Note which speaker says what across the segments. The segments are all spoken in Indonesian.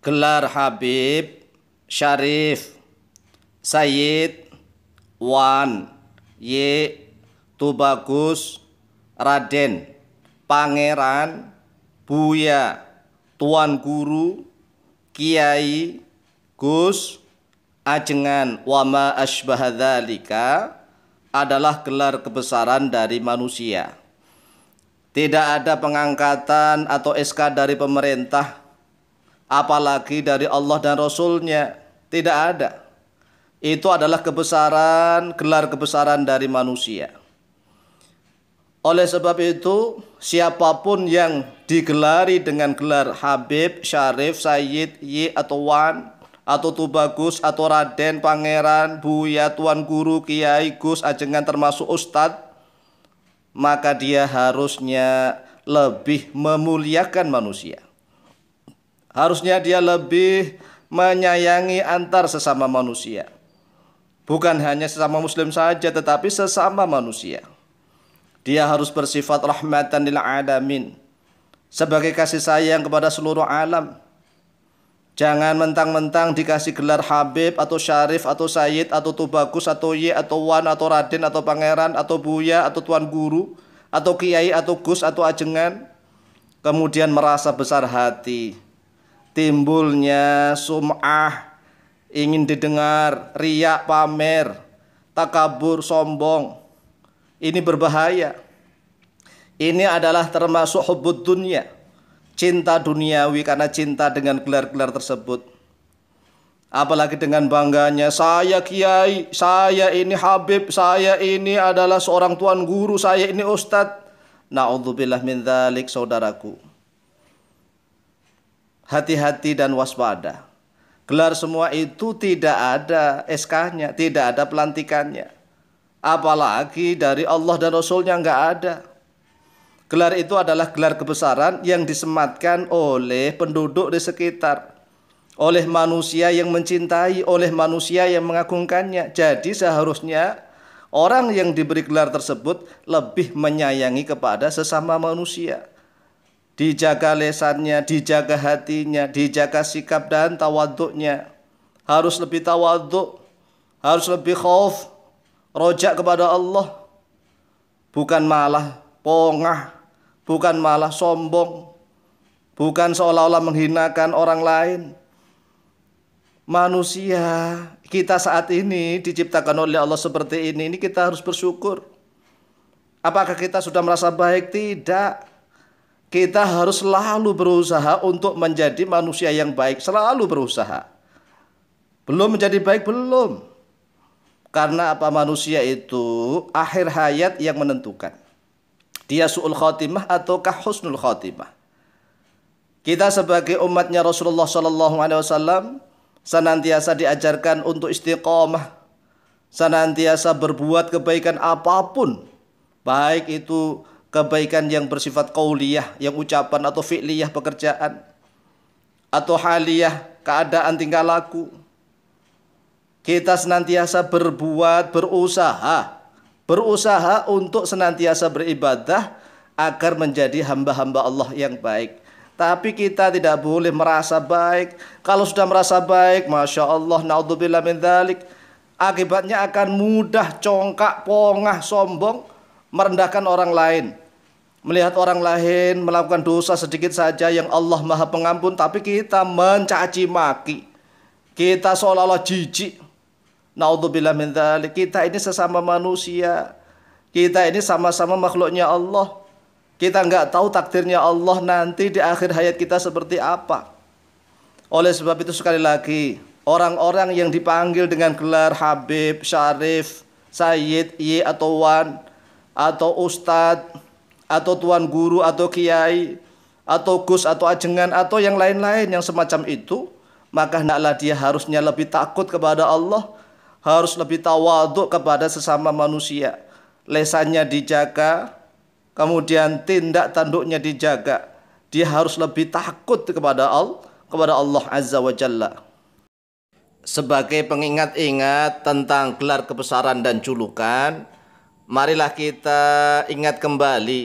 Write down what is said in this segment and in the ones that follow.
Speaker 1: gelar Habib, Syarif, Sayyid, Wan, Y, Tubagus, Raden, Pangeran, Buya, Tuan Guru, Kiai, Gus, Ajengan, Wama Ashbahadalika adalah gelar kebesaran dari manusia. Tidak ada pengangkatan atau SK dari pemerintah apalagi dari Allah dan Rasulnya tidak ada itu adalah kebesaran gelar kebesaran dari manusia oleh sebab itu siapapun yang digelari dengan gelar Habib, Syarif, Sayyid, Yi atau Wan atau Tubagus atau Raden, Pangeran, Buya, Tuan Guru, Kiai, Gus, Ajengan termasuk Ustadz maka dia harusnya lebih memuliakan manusia Harusnya dia lebih menyayangi antar sesama manusia. Bukan hanya sesama muslim saja tetapi sesama manusia. Dia harus bersifat rahmatan lil alamin. Sebagai kasih sayang kepada seluruh alam. Jangan mentang-mentang dikasih gelar Habib atau Syarif atau Sayyid atau Tubagus atau Ye atau Wan atau Raden atau Pangeran atau Buya atau Tuan Guru atau Kiai atau Gus atau Ajengan. Kemudian merasa besar hati timbulnya sum'ah ingin didengar riak pamer takabur sombong ini berbahaya ini adalah termasuk hubud dunia cinta duniawi karena cinta dengan gelar-gelar tersebut apalagi dengan bangganya saya kiai saya ini habib saya ini adalah seorang tuan guru saya ini ustadz naudzubillah min dzalik saudaraku hati-hati dan waspada. Gelar semua itu tidak ada SK-nya, tidak ada pelantikannya. Apalagi dari Allah dan Rasulnya nggak ada. Gelar itu adalah gelar kebesaran yang disematkan oleh penduduk di sekitar. Oleh manusia yang mencintai, oleh manusia yang mengagungkannya. Jadi seharusnya orang yang diberi gelar tersebut lebih menyayangi kepada sesama manusia dijaga lesannya, dijaga hatinya, dijaga sikap dan tawaduknya. Harus lebih tawaduk, harus lebih khauf, rojak kepada Allah. Bukan malah pongah, bukan malah sombong, bukan seolah-olah menghinakan orang lain. Manusia kita saat ini diciptakan oleh Allah seperti ini, ini kita harus bersyukur. Apakah kita sudah merasa baik? Tidak kita harus selalu berusaha untuk menjadi manusia yang baik, selalu berusaha. Belum menjadi baik belum. Karena apa manusia itu akhir hayat yang menentukan. Dia su'ul khatimah ataukah husnul khatimah. Kita sebagai umatnya Rasulullah Sallallahu Alaihi Wasallam senantiasa diajarkan untuk istiqomah, senantiasa berbuat kebaikan apapun, baik itu kebaikan yang bersifat kauliyah, yang ucapan atau fi'liyah pekerjaan atau haliyah, keadaan tingkah laku. Kita senantiasa berbuat, berusaha, berusaha untuk senantiasa beribadah agar menjadi hamba-hamba Allah yang baik. Tapi kita tidak boleh merasa baik. Kalau sudah merasa baik, Masya Allah, naudzubillah min dhalik. Akibatnya akan mudah congkak, pongah, sombong merendahkan orang lain, melihat orang lain melakukan dosa sedikit saja yang Allah Maha Pengampun, tapi kita mencaci maki. Kita seolah-olah jijik. Naudzubillah min dzalik. Kita ini sesama manusia. Kita ini sama-sama makhluknya Allah. Kita nggak tahu takdirnya Allah nanti di akhir hayat kita seperti apa. Oleh sebab itu sekali lagi, orang-orang yang dipanggil dengan gelar Habib, Syarif, Sayyid, Y atau Wan, atau ustadz atau tuan guru atau kiai atau gus atau ajengan atau yang lain-lain yang semacam itu maka hendaklah dia harusnya lebih takut kepada Allah harus lebih tawaduk kepada sesama manusia lesannya dijaga kemudian tindak tanduknya dijaga dia harus lebih takut kepada Allah kepada Allah azza wa jalla sebagai pengingat-ingat tentang gelar kebesaran dan julukan marilah kita ingat kembali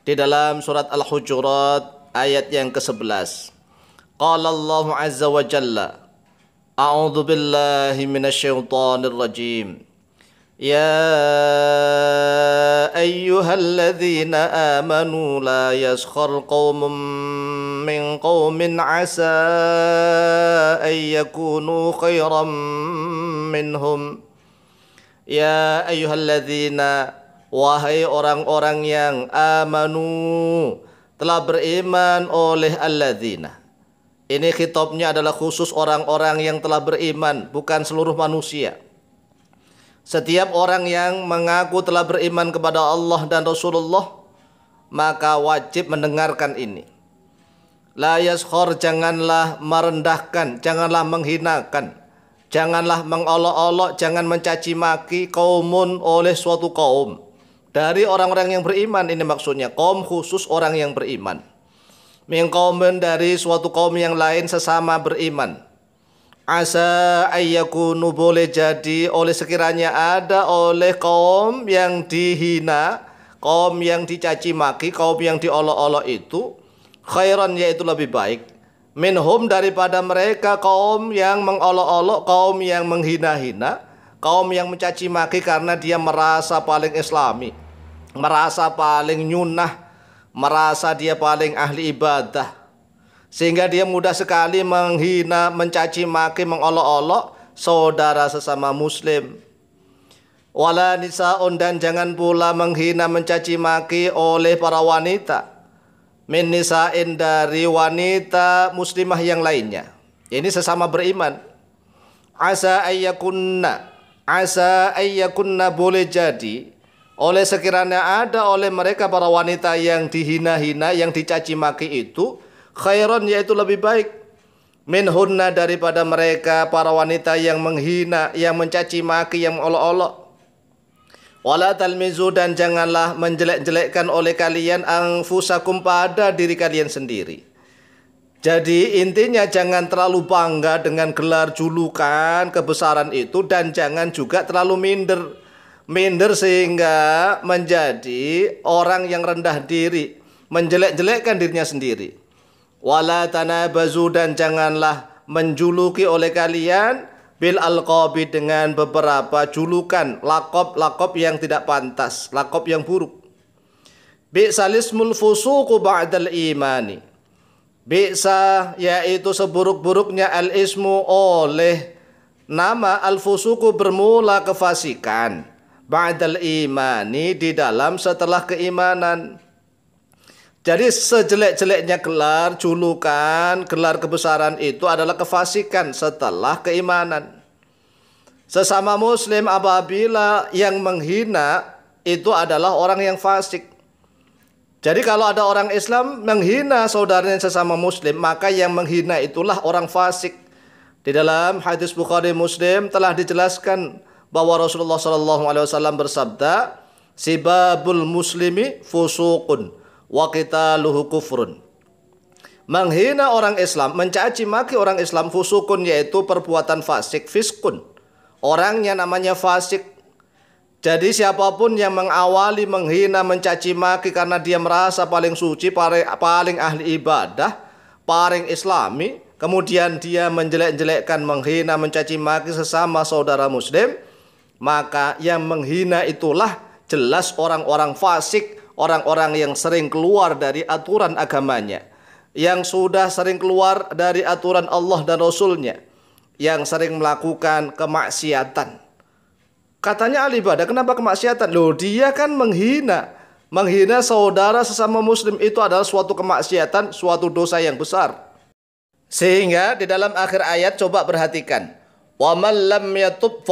Speaker 1: di dalam surat Al-Hujurat ayat yang ke-11. Qala Allahu Azza wa Jalla A'udzu billahi minasyaitonir rajim. Ya ayyuhalladzina amanu la لا qaumun min qaumin قوم عسى أن يكونوا minhum. Ya ayyuhalladzina wahai orang-orang yang amanu telah beriman oleh alladzina. Ini khitabnya adalah khusus orang-orang yang telah beriman, bukan seluruh manusia. Setiap orang yang mengaku telah beriman kepada Allah dan Rasulullah maka wajib mendengarkan ini. La yaskhor janganlah merendahkan, janganlah menghinakan Janganlah mengolok-olok, jangan mencaci maki kaumun oleh suatu kaum. Dari orang-orang yang beriman ini maksudnya kaum khusus orang yang beriman. Min kaumun dari suatu kaum yang lain sesama beriman. Asa ayyakunu boleh jadi oleh sekiranya ada oleh kaum yang dihina, kaum yang dicaci maki, kaum yang diolok-olok itu khairan yaitu lebih baik minhum daripada mereka kaum yang mengolok-olok, kaum yang menghina-hina, kaum yang mencaci maki karena dia merasa paling islami, merasa paling nyunah, merasa dia paling ahli ibadah. Sehingga dia mudah sekali menghina, mencaci maki, mengolok-olok saudara sesama muslim. Wala nisaun dan jangan pula menghina mencaci maki oleh para wanita Menisain dari wanita muslimah yang lainnya. Ini sesama beriman. Asa ayyakunna. Asa ayyakunna boleh jadi oleh sekiranya ada oleh mereka para wanita yang dihina-hina, yang dicaci maki itu khairon yaitu lebih baik minhunna daripada mereka para wanita yang menghina, yang mencaci maki, yang olok-olok Wala talmizu dan janganlah menjelek-jelekkan oleh kalian ang fusakum pada diri kalian sendiri. Jadi intinya jangan terlalu bangga dengan gelar julukan kebesaran itu dan jangan juga terlalu minder. Minder sehingga menjadi orang yang rendah diri, menjelek-jelekkan dirinya sendiri. Wala tanabazu dan janganlah menjuluki oleh kalian bil alqabi dengan beberapa julukan lakop-lakop yang tidak pantas lakop yang buruk salismul fusuq ba'dal imani bi'sa yaitu seburuk-buruknya al ismu oleh nama al fusuqu bermula kefasikan ba'dal imani di dalam setelah keimanan jadi sejelek-jeleknya gelar, julukan, gelar kebesaran itu adalah kefasikan setelah keimanan. Sesama muslim apabila yang menghina itu adalah orang yang fasik. Jadi kalau ada orang Islam menghina saudaranya sesama muslim, maka yang menghina itulah orang fasik. Di dalam hadis Bukhari Muslim telah dijelaskan bahwa Rasulullah SAW bersabda, "Sibabul muslimi fusuqun." wa qitaluhu kufrun. Menghina orang Islam, mencaci maki orang Islam fusukun yaitu perbuatan fasik, fiskun. Orangnya namanya fasik. Jadi siapapun yang mengawali, menghina, mencaci maki karena dia merasa paling suci, paling, paling ahli ibadah, paling islami, kemudian dia menjelek-jelekkan, menghina, mencaci maki sesama saudara muslim, maka yang menghina itulah jelas orang-orang fasik orang-orang yang sering keluar dari aturan agamanya, yang sudah sering keluar dari aturan Allah dan Rasulnya, yang sering melakukan kemaksiatan. Katanya Ali Bada, kenapa kemaksiatan? Loh, dia kan menghina. Menghina saudara sesama muslim itu adalah suatu kemaksiatan, suatu dosa yang besar. Sehingga di dalam akhir ayat coba perhatikan. وَمَنْ لَمْ يَتُبْ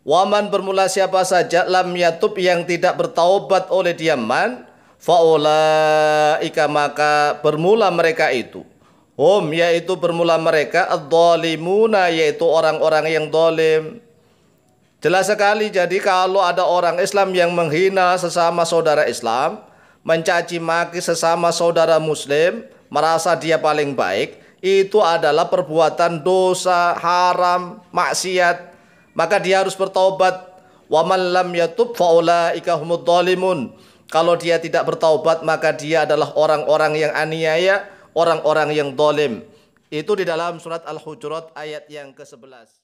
Speaker 1: Waman bermula siapa saja lam yatub yang tidak bertaubat oleh dia man faulaika maka bermula mereka itu hum yaitu bermula mereka adzalimuna yaitu orang-orang yang dolim Jelas sekali jadi kalau ada orang Islam yang menghina sesama saudara Islam, mencaci maki sesama saudara muslim, merasa dia paling baik, itu adalah perbuatan dosa, haram, maksiat maka dia harus bertaubat. Wa man lam yatub faulaika Kalau dia tidak bertaubat maka dia adalah orang-orang yang aniaya, orang-orang yang dolim. Itu di dalam surat Al-Hujurat ayat yang ke-11.